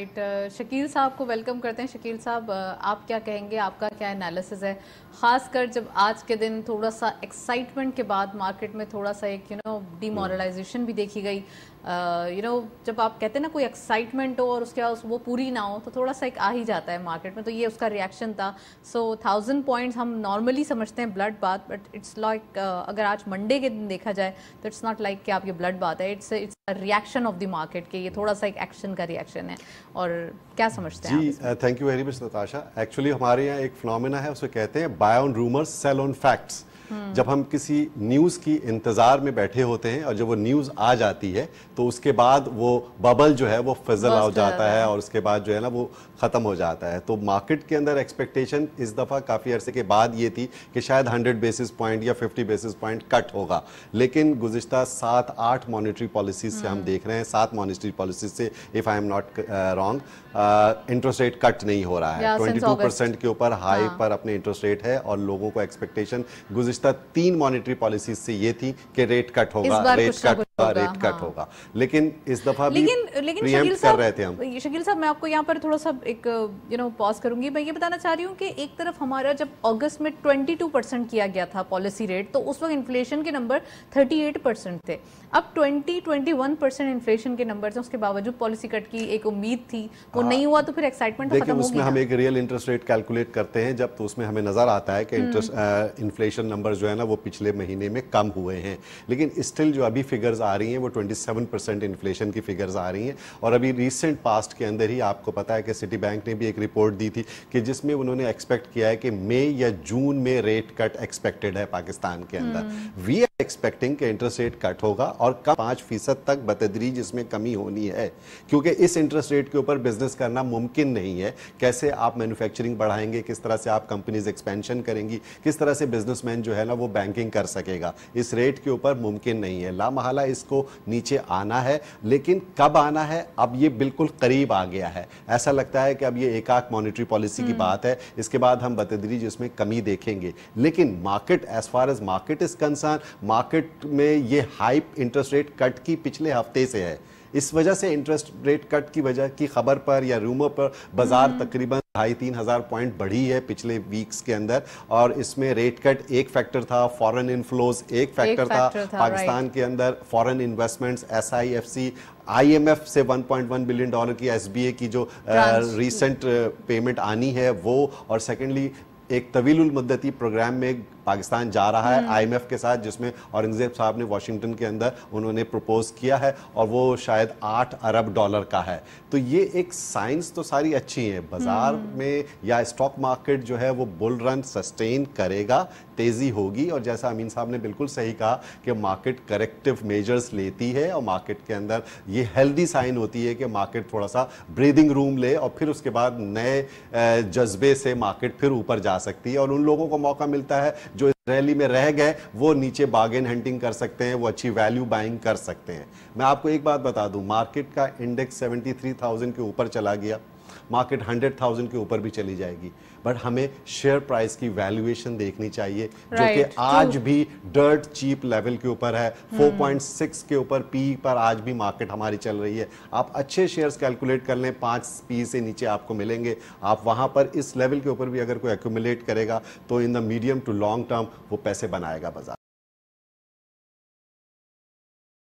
Uh, Shakeel साहब को welcome करते हैं शकील साहब uh, आप क्या कहेंगे आपका क्या एनालिसिस है खासकर जब आज के दिन थोड़ा सा एक्साइटमेंट के बाद मार्केट में थोड़ा सा एक यू नो डिमोरलाइजेशन भी देखी गई यू uh, नो जब आप कहते हैं ना कोई एक्साइटमेंट हो और उसके बाद वो पूरी ना हो तो थोड़ा सा एक आ ही जाता है मार्केट में तो ये उसका रिएक्शन था सो थाउजेंड पॉइंट्स हम नॉर्मली समझते हैं ब्लड बात बट इट्स लाइक अगर आज मंडे के दिन देखा जाए तो इट्स नॉट लाइक कि आप ये ब्लड बात है it's it's reaction of the market के ये थोड़ा सा एक एक्शन का रिएक्शन है और क्या समझते हैं जी thank you very much Natasha actually हमारे यहाँ एक फिनोमेना है उसे कहते हैं buy on rumours sell on facts जब हम किसी न्यूज़ की इंतज़ार में बैठे होते हैं और जब वो न्यूज़ आ जाती है तो उसके बाद वो बबल जो है वो फिजल हो जाता है और उसके बाद जो है ना वो ख़त्म हो जाता है तो मार्केट के अंदर एक्सपेक्टेशन इस दफ़ा काफ़ी अरसे के बाद ये थी कि शायद हंड्रेड बेसिस पॉइंट या फिफ्टी बेसिस पॉइंट कट होगा लेकिन गुज्त सात आठ मॉनिटरी पॉलिसी से हम हम्म। देख रहे हैं सात मॉनिटरी पॉलिसीज से if I am not wrong interest rate cut नहीं हो रहा है ट्वेंटी परसेंट के ऊपर हाई पर अपने इंटरेस्ट रेट है और लोगों को एक्सपेक्टेशन गुजशत गुजशत तीन मॉनिटरी पॉलिसी से ये थी कि रेट कट होगा रेट कट रेट कट हाँ। होगा लेकिन इस दफा लेकिन लेकिन शकील कर रहे थे हम शकील साहब मैं आपको यहाँ पर थोड़ा सा एक यू नो पॉज करूंगी मैं ये बताना चाह रही हूँ कि एक तरफ हमारा जब अगस्त में 22 परसेंट किया गया था पॉलिसी रेट तो उस वक्त इन्फ्लेशन के नंबर 38 परसेंट थे अब 20 21 परसेंट इन्फ्लेशन के नंबर थे उसके बावजूद पॉलिसी कट की एक उम्मीद थी वो हाँ। नहीं हुआ तो फिर एक्साइटमेंट तो देखिए उसमें हम एक रियल इंटरेस्ट रेट कैलकुलेट करते हैं जब तो उसमें हमें नजर आता है कि इंटरेस्ट इन्फ्लेशन नंबर जो है ना वो पिछले महीने में कम हुए हैं लेकिन स्टिल जो अभी फिगर्स आ रही हैं वो 27 परसेंट इन्फ्लेशन की फिगर्स आ रही हैं और अभी रिसेंट पास्ट के अंदर ही आपको पता है कि सिटी बैंक ने भी एक रिपोर्ट दी थी कि जिसमें उन्होंने एक्सपेक्ट किया है कि मई या जून में रेट कट एक्सपेक्टेड है पाकिस्तान के अंदर वी हम्म। एक्सपेक्टिंग के इंटरेस्ट रेट कट होगा और कम पाँच फीसद तक बतदरीज इसमें कमी होनी है क्योंकि इस इंटरेस्ट रेट के ऊपर बिजनेस करना मुमकिन नहीं है कैसे आप मैन्युफैक्चरिंग बढ़ाएंगे किस तरह से आप कंपनीज एक्सपेंशन करेंगी किस तरह से बिजनेसमैन जो है ना वो बैंकिंग कर सकेगा इस रेट के ऊपर मुमकिन नहीं है लामहला इसको नीचे आना है लेकिन कब आना है अब ये बिल्कुल करीब आ गया है ऐसा लगता है कि अब ये एकाक मॉनिटरी पॉलिसी की हम्म। बात है इसके बाद हम बतदरीज इसमें कमी देखेंगे लेकिन market as far as market is concern market में ये हाइप इंटरेस्ट रेट कट की पिछले हफ्ते से है इस वजह से इंटरेस्ट रेट कट की वजह की खबर पर या रूमर पर बाजार हम्म। तकरीबन ढाई तीन हज़ार पॉइंट बढ़ी है पिछले वीक्स के अंदर और इसमें रेट कट एक फैक्टर था फॉरेन इनफ्लोज एक फैक्टर था, था पाकिस्तान के अंदर फॉरेन इन्वेस्टमेंट्स एसआईएफसी आईएमएफ से 1.1 बिलियन डॉलर की एसबीए की जो रिसेंट पेमेंट आनी है वो और सेकेंडली एक तवील मदती प्रोग्राम में पाकिस्तान जा रहा है आईएमएफ हम्म। के साथ जिसमें औरंगजेब साहब ने वाशिंगटन के अंदर उन्होंने प्रपोज किया है और वो शायद आठ अरब डॉलर का है तो ये एक साइंस तो सारी अच्छी है बाजार हम्म। में या स्टॉक मार्केट जो है वो बुल रन सस्टेन करेगा तेज़ी होगी और जैसा अमीन साहब ने बिल्कुल सही कहा कि मार्केट करेक्टिव मेजर्स लेती है और मार्केट के अंदर ये हेल्दी साइन होती है कि मार्केट थोड़ा सा ब्रीदिंग रूम ले और फिर उसके बाद नए जज्बे से मार्केट फिर ऊपर जा सकती है और उन लोगों को मौका मिलता है जो रैली में रह गए वो नीचे बागेन हंटिंग कर सकते हैं वो अच्छी वैल्यू बाइंग कर सकते हैं मैं आपको एक बात बता दूं मार्केट का इंडेक्स 73,000 के ऊपर चला गया मार्केट हंड्रेड थाउजेंड के ऊपर भी चली जाएगी बट हमें शेयर प्राइस की वैल्यूएशन देखनी चाहिए right. जो कि तो आज भी डर्ट चीप लेवल के ऊपर है 4.6 हम्म। के ऊपर पी पर आज भी मार्केट हमारी चल रही है आप अच्छे शेयर्स कैलकुलेट कर लें पाँच पी से नीचे आपको मिलेंगे आप वहाँ पर इस लेवल के ऊपर भी अगर कोई एक्यूमुलेट करेगा तो in the medium to long term वो पैसे बनाएगा बाजार